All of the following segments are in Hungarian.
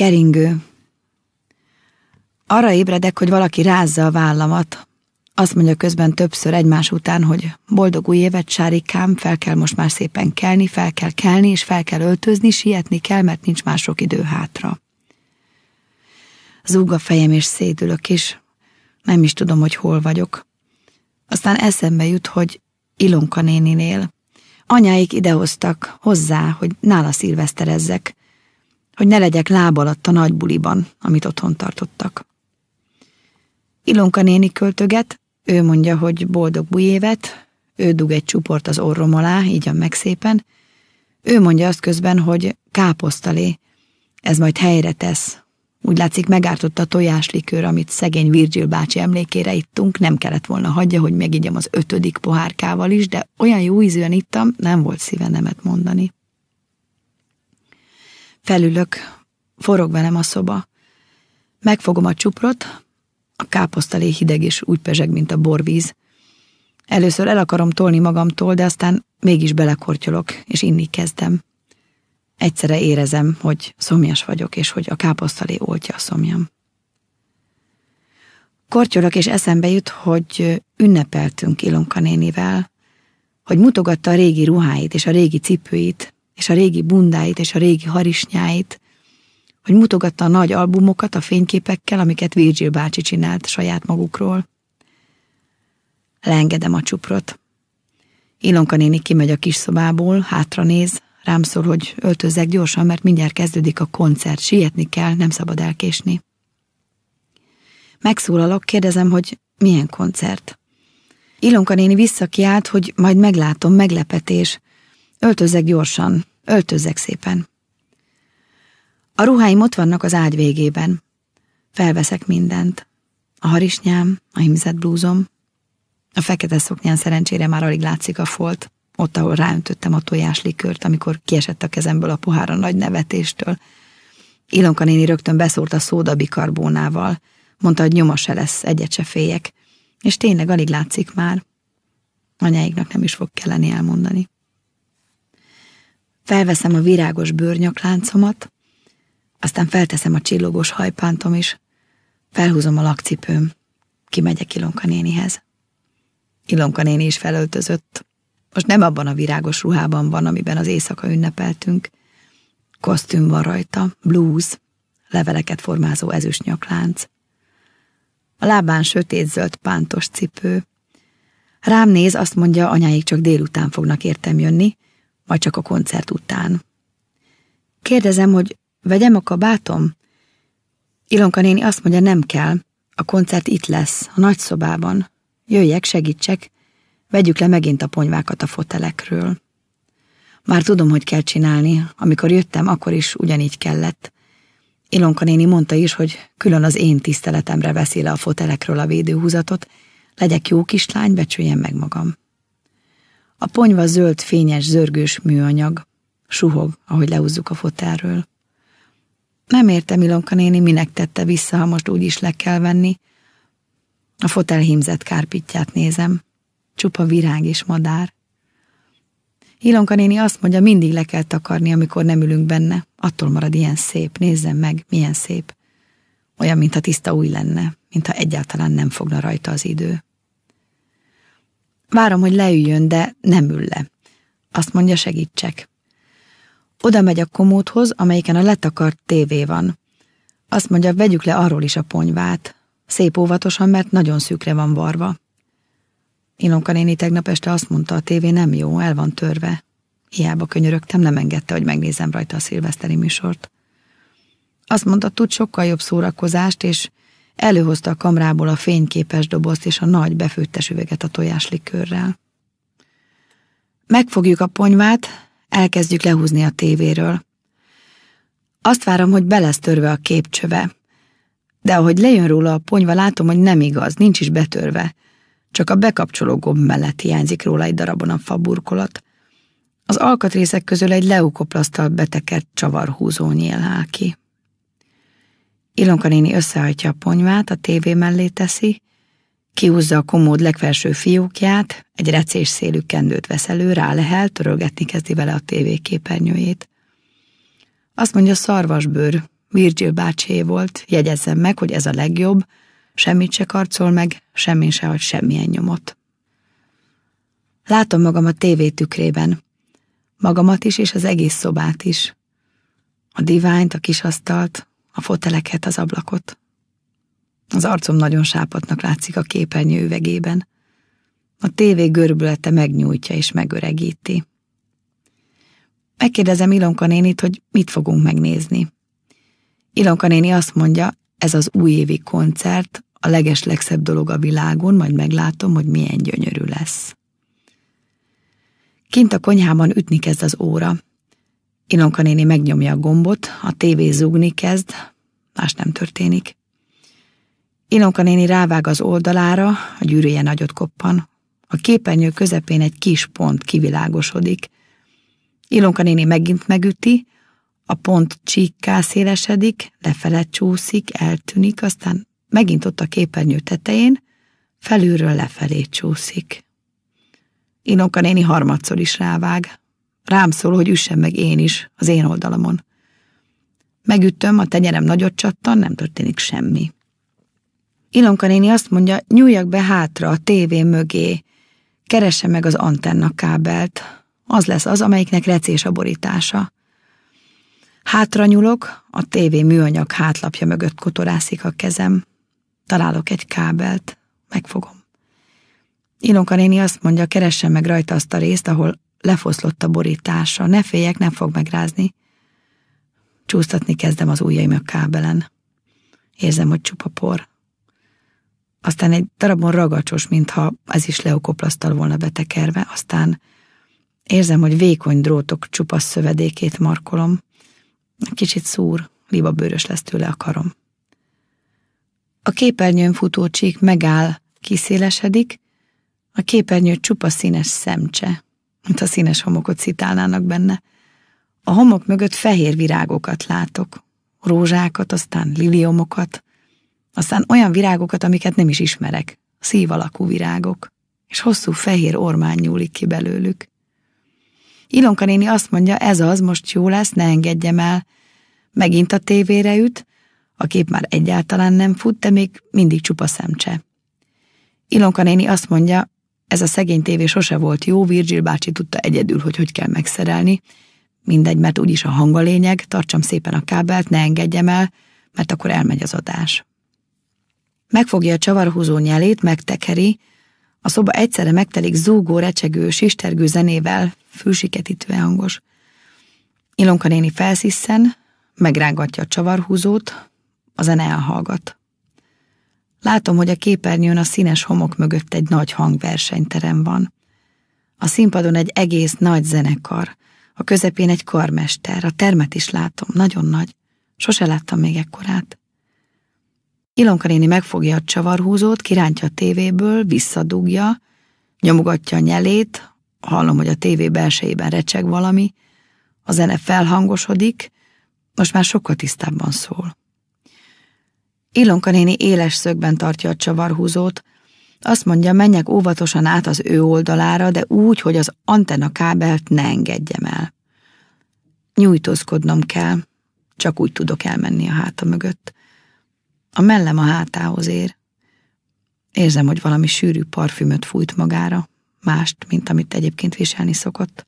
Keringő. Arra ébredek, hogy valaki rázza a vállamat. Azt mondja közben többször egymás után, hogy boldog új évet, sárikám, fel kell most már szépen kelni, fel kell kelni, és fel kell öltözni, sietni kell, mert nincs már sok idő hátra. Zúg a fejem, és szédülök is. Nem is tudom, hogy hol vagyok. Aztán eszembe jut, hogy Ilonka néninél. Anyáik idehoztak hozzá, hogy nála szilveszterezzek hogy ne legyek láb alatt a nagy buliban, amit otthon tartottak. Ilonka néni költöget, ő mondja, hogy boldog bujévet, ő dug egy csuport az orrom alá, így a szépen, ő mondja azt közben, hogy káposztalé, ez majd helyre tesz. Úgy látszik megártott a tojáslikőr, amit szegény Virgil bácsi emlékére ittunk, nem kellett volna hagyja, hogy megígyem az ötödik pohárkával is, de olyan jó ízűen ittam, nem volt szíve nemet mondani. Felülök, forog velem a szoba. Megfogom a csuprot, a káposztalé hideg és úgy pezseg, mint a borvíz. Először el akarom tolni magamtól, de aztán mégis belekortyolok, és inni kezdem. Egyszerre érezem, hogy szomjas vagyok, és hogy a káposztalé oltja a szomjam. Kortyolok, és eszembe jut, hogy ünnepeltünk Ilonka nénivel, hogy mutogatta a régi ruháit és a régi cipőit, és a régi bundáit és a régi harisnyáit, hogy mutogatta a nagy albumokat a fényképekkel, amiket Virgil bácsi csinált saját magukról. Leengedem a csuprot. Ilonka néni kimegy a kis szobából, hátra néz, rám szól, hogy öltözzek gyorsan, mert mindjárt kezdődik a koncert, sietni kell, nem szabad elkésni. Megszólalok, kérdezem, hogy milyen koncert. Ilonka néni visszakiált, hogy majd meglátom, meglepetés. Öltözzek gyorsan, Öltözzek szépen. A ruháim ott vannak az ágy végében. Felveszek mindent. A harisnyám, a himzett blúzom. A fekete szoknyán szerencsére már alig látszik a folt, ott, ahol ráöntöttem a tojáslikört, amikor kiesett a kezemből a pohár a nagy nevetéstől. Ilonka néni rögtön beszúrt a szódabikarbónával, mondta, hogy nyoma se lesz, egyet se féljek, és tényleg alig látszik már. Anyáiknak nem is fog kelleni elmondani. Felveszem a virágos bőrnyakláncomat, aztán felteszem a csillogós hajpántom is, felhúzom a lakcipőm, kimegyek Ilonka nénihez. Ilonka néni is felöltözött. Most nem abban a virágos ruhában van, amiben az éjszaka ünnepeltünk. Kosztüm van rajta, blúz, leveleket formázó ezüst nyaklánc. A lábán sötét-zöld pántos cipő. Rám néz, azt mondja, anyáik csak délután fognak értem jönni, vagy csak a koncert után. Kérdezem, hogy vegyem a kabátom? Ilonka néni azt mondja, nem kell. A koncert itt lesz, a nagyszobában. Jöjjek, segítsek. Vegyük le megint a ponyvákat a fotelekről. Már tudom, hogy kell csinálni. Amikor jöttem, akkor is ugyanígy kellett. Ilonka néni mondta is, hogy külön az én tiszteletemre veszi le a fotelekről a védőhúzatot. Legyek jó kislány, becsüljem meg magam. A ponyva zöld, fényes, zörgős műanyag. Suhog, ahogy leúzzuk a fotelről. Nem értem Ilonka néni, minek tette vissza, ha most úgy is le kell venni. A fotel hímzett kárpitját nézem. Csupa virág és madár. Ilonka néni azt mondja, mindig le kell takarni, amikor nem ülünk benne. Attól marad ilyen szép. Nézzem meg, milyen szép. Olyan, mintha tiszta új lenne, mintha egyáltalán nem fogna rajta az idő. Várom, hogy leüljön, de nem ül le. Azt mondja, segítsek. Oda megy a komódhoz, amelyiken a letakart tévé van. Azt mondja, vegyük le arról is a ponyvát. Szép óvatosan, mert nagyon szűkre van varva. Ilonka néni tegnap este azt mondta, a tévé nem jó, el van törve. Hiába könyörögtem, nem engedte, hogy megnézem rajta a szilveszteri műsort. Azt mondta, tud sokkal jobb szórakozást, és Előhozta a kamrából a fényképes dobozt és a nagy befőttes üveget a tojáslikőrrel. Megfogjuk a ponyvát, elkezdjük lehúzni a tévéről. Azt várom, hogy belesz törve a képcsöve. De ahogy lejön róla a ponyva, látom, hogy nem igaz, nincs is betörve. Csak a bekapcsoló gomb mellett hiányzik róla egy darabon a faburkolat. Az alkatrészek közül egy leukoplasztal betekert csavarhúzó nyíl áll ki. Ilonka néni összehajtja a ponyvát, a tévé mellé teszi, kiúzza a komód legfelső fiókját, egy recés szélű kendőt vesz elő, rálehel, törölgetni kezdi vele a tévé képernyőjét. Azt mondja szarvasbőr, Virgil bácsié volt, jegyezzem meg, hogy ez a legjobb, semmit se karcol meg, semmin se hagy semmilyen nyomot. Látom magam a tévé tükrében, magamat is és az egész szobát is. A diványt, a kisasztalt, a foteleket, az ablakot. Az arcom nagyon sápatnak látszik a képernyő üvegében. A tévé görbülete megnyújtja és megöregíti. Megkérdezem Ilonka nénit, hogy mit fogunk megnézni. Ilonka néni azt mondja, ez az újévi koncert, a legeslegszebb dolog a világon, majd meglátom, hogy milyen gyönyörű lesz. Kint a konyhában ütni kezd az óra. Ilonka néni megnyomja a gombot, a tévé zúgni kezd, más nem történik. Ilonka néni rávág az oldalára, a gyűrűje nagyot koppan. A képernyő közepén egy kis pont kivilágosodik. Ilonka néni megint megüti, a pont csíkká szélesedik, lefele csúszik, eltűnik, aztán megint ott a képernyő tetején, felülről lefelé csúszik. Inonka néni harmadszor is rávág. Rám szól, hogy üssem meg én is, az én oldalamon. Megütöm, a tenyerem nagyot csattan, nem történik semmi. Ilonka néni azt mondja, nyúljak be hátra, a tévé mögé, keresse meg az antenna kábelt. Az lesz az, amelyiknek recés a borítása. Hátra nyúlok, a tévé műanyag hátlapja mögött kotorászik a kezem. Találok egy kábelt, megfogom. Ilonka néni azt mondja, keressen meg rajta azt a részt, ahol lefoszlott a borítása. Ne féljek, nem fog megrázni. Csúsztatni kezdem az ujjaim a kábelen. Érzem, hogy csupa por. Aztán egy darabon ragacsos, mintha ez is leokoplasztal volna betekerve, aztán érzem, hogy vékony drótok csupasz szövedékét markolom. Kicsit szúr, liba bőrös lesz tőle a karom. A képernyőn futó csík megáll, kiszélesedik, a képernyő csupa színes szemcse, mintha színes homokot szitálnának benne. A homok mögött fehér virágokat látok, rózsákat, aztán liliomokat, aztán olyan virágokat, amiket nem is ismerek, szív alakú virágok, és hosszú fehér ormány nyúlik ki belőlük. Ilonka néni azt mondja, ez az, most jó lesz, ne engedjem el. Megint a tévére üt, a kép már egyáltalán nem fut, de még mindig csupa szemcse. Ilonka néni azt mondja, ez a szegény tévé sose volt jó, Virgil bácsi tudta egyedül, hogy hogy kell megszerelni. Mindegy, mert úgyis a hang a lényeg, tartsam szépen a kábelt, ne engedjem el, mert akkor elmegy az adás. Megfogja a csavarhúzó nyelét, megtekeri, a szoba egyszerre megtelik zúgó, recsegő, sistergő zenével, fülsiketítő hangos. Ilonka néni felsziszen, megrángatja a csavarhúzót, a zene elhallgat. Látom, hogy a képernyőn a színes homok mögött egy nagy hangversenyterem van. A színpadon egy egész nagy zenekar, a közepén egy karmester, a termet is látom, nagyon nagy. Sose láttam még ekkorát. Ilonka néni megfogja a csavarhúzót, kirántja a tévéből, visszadugja, nyomogatja a nyelét, hallom, hogy a tévé belsejében recseg valami, a zene felhangosodik, most már sokkal tisztábban szól. Ilonka néni éles szögben tartja a csavarhúzót, azt mondja, menjek óvatosan át az ő oldalára, de úgy, hogy az antenna kábelt ne engedjem el. Nyújtózkodnom kell, csak úgy tudok elmenni a háta mögött. A mellem a hátához ér. Érzem, hogy valami sűrű parfümöt fújt magára, mást, mint amit egyébként viselni szokott.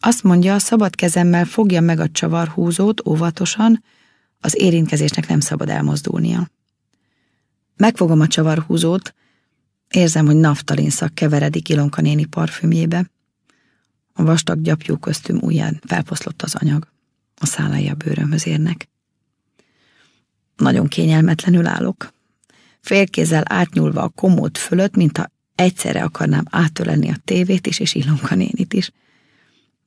Azt mondja, a szabad kezemmel fogja meg a csavarhúzót óvatosan, az érintkezésnek nem szabad elmozdulnia. Megfogom a csavarhúzót, érzem, hogy szak keveredik Ilonka néni parfümjébe. A vastag gyapjú köztüm ujján felposzlott az anyag. A szálai a bőrömhöz érnek. Nagyon kényelmetlenül állok. Félkézzel átnyúlva a komód fölött, mint ha egyszerre akarnám átölelni a tévét is, és Ilonka nénit is.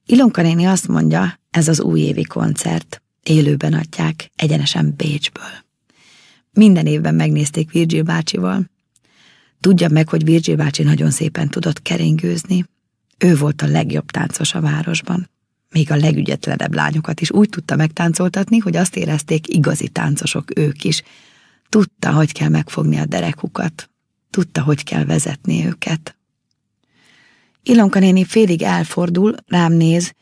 Ilonka néni azt mondja, ez az újévi koncert. Élőben adják, egyenesen Bécsből. Minden évben megnézték Virgil bácsival. Tudja meg, hogy Virgil bácsi nagyon szépen tudott keringőzni. Ő volt a legjobb táncos a városban. Még a legügyetlenebb lányokat is úgy tudta megtáncoltatni, hogy azt érezték igazi táncosok ők is. Tudta, hogy kell megfogni a derekukat. Tudta, hogy kell vezetni őket. Ilonka néni félig elfordul, rám néz,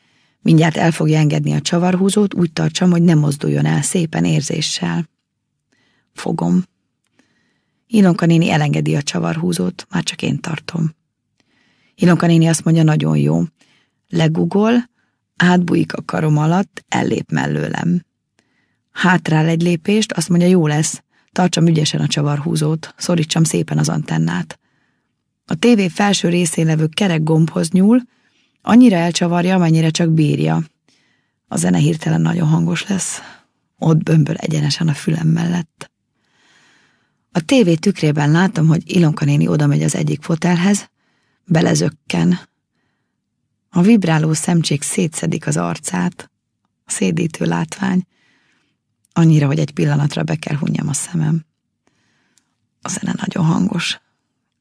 Mindjárt el fogja engedni a csavarhúzót, úgy tartsam, hogy nem mozduljon el szépen érzéssel. Fogom. Ilonka néni elengedi a csavarhúzót, már csak én tartom. Ilonka néni azt mondja, nagyon jó. Legugol, átbújik a karom alatt, ellép mellőlem. Hátrál egy lépést, azt mondja, jó lesz, tartsam ügyesen a csavarhúzót, szorítsam szépen az antennát. A tévé felső részén levő kerek gombhoz nyúl, Annyira elcsavarja, amennyire csak bírja. A zene hirtelen nagyon hangos lesz. Ott bömböl egyenesen a fülem mellett. A tévé tükrében látom, hogy Ilonka néni oda megy az egyik fotelhez, belezökken. A vibráló szemcsék szétszedik az arcát. A szédítő látvány. Annyira, hogy egy pillanatra be kell hunnyam a szemem. A zene nagyon hangos.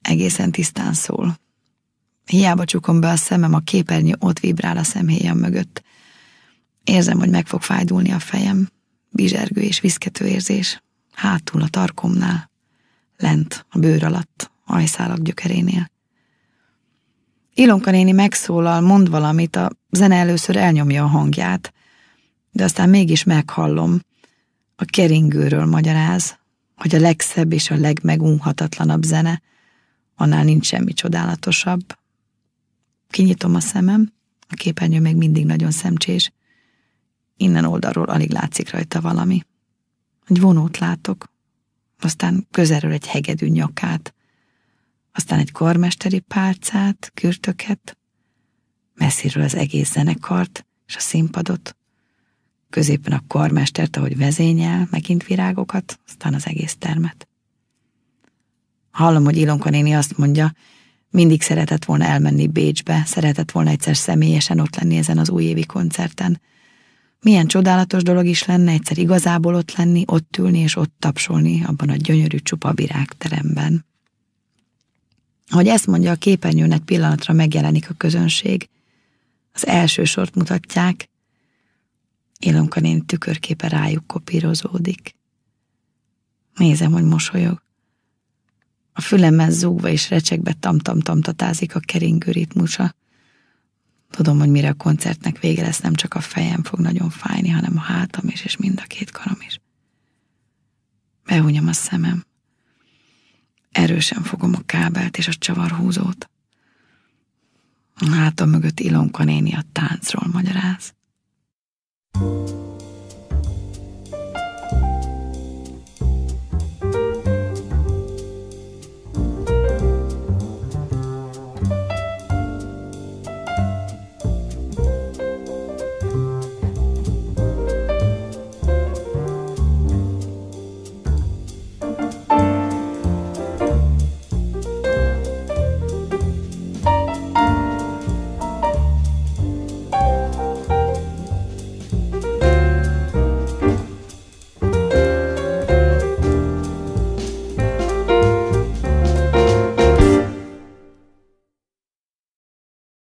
Egészen tisztán szól. Hiába csukom be a szemem, a képernyő ott vibrál a szemhéjam mögött. Érzem, hogy meg fog fájdulni a fejem. Bizsergő és viszkető érzés. Hátul a tarkomnál. Lent, a bőr alatt, ajszálak gyökerénél. Ilonka néni megszólal, mond valamit, a zene először elnyomja a hangját, de aztán mégis meghallom. A keringőről magyaráz, hogy a legszebb és a legmegunhatatlanabb zene, annál nincs semmi csodálatosabb, Kinyitom a szemem, a képernyő még mindig nagyon szemcsés. Innen oldalról alig látszik rajta valami. Egy vonót látok, aztán közelről egy hegedű nyakát, aztán egy kormesteri párcát, kürtöket, messziről az egész zenekart és a színpadot, középen a kormestert, ahogy vezényel, megint virágokat, aztán az egész termet. Hallom, hogy Ilonka néni azt mondja, mindig szeretett volna elmenni Bécsbe, szeretett volna egyszer személyesen ott lenni ezen az újévi koncerten. Milyen csodálatos dolog is lenne egyszer igazából ott lenni, ott ülni és ott tapsolni abban a gyönyörű csupa virágteremben. Ahogy ezt mondja, a képernyőn egy pillanatra megjelenik a közönség. Az első sort mutatják, Ilonka néni tükörképe rájuk kopírozódik. Nézem, hogy mosolyog. A fülemmel zúgva és tam tamtam-tamtatázik a keringő ritmusa. Tudom, hogy mire a koncertnek vége lesz, nem csak a fejem fog nagyon fájni, hanem a hátam is, és mind a két karom is. Behúnyom a szemem. Erősen fogom a kábelt és a csavarhúzót. A hátam mögött Ilonka néni a táncról magyaráz. thank you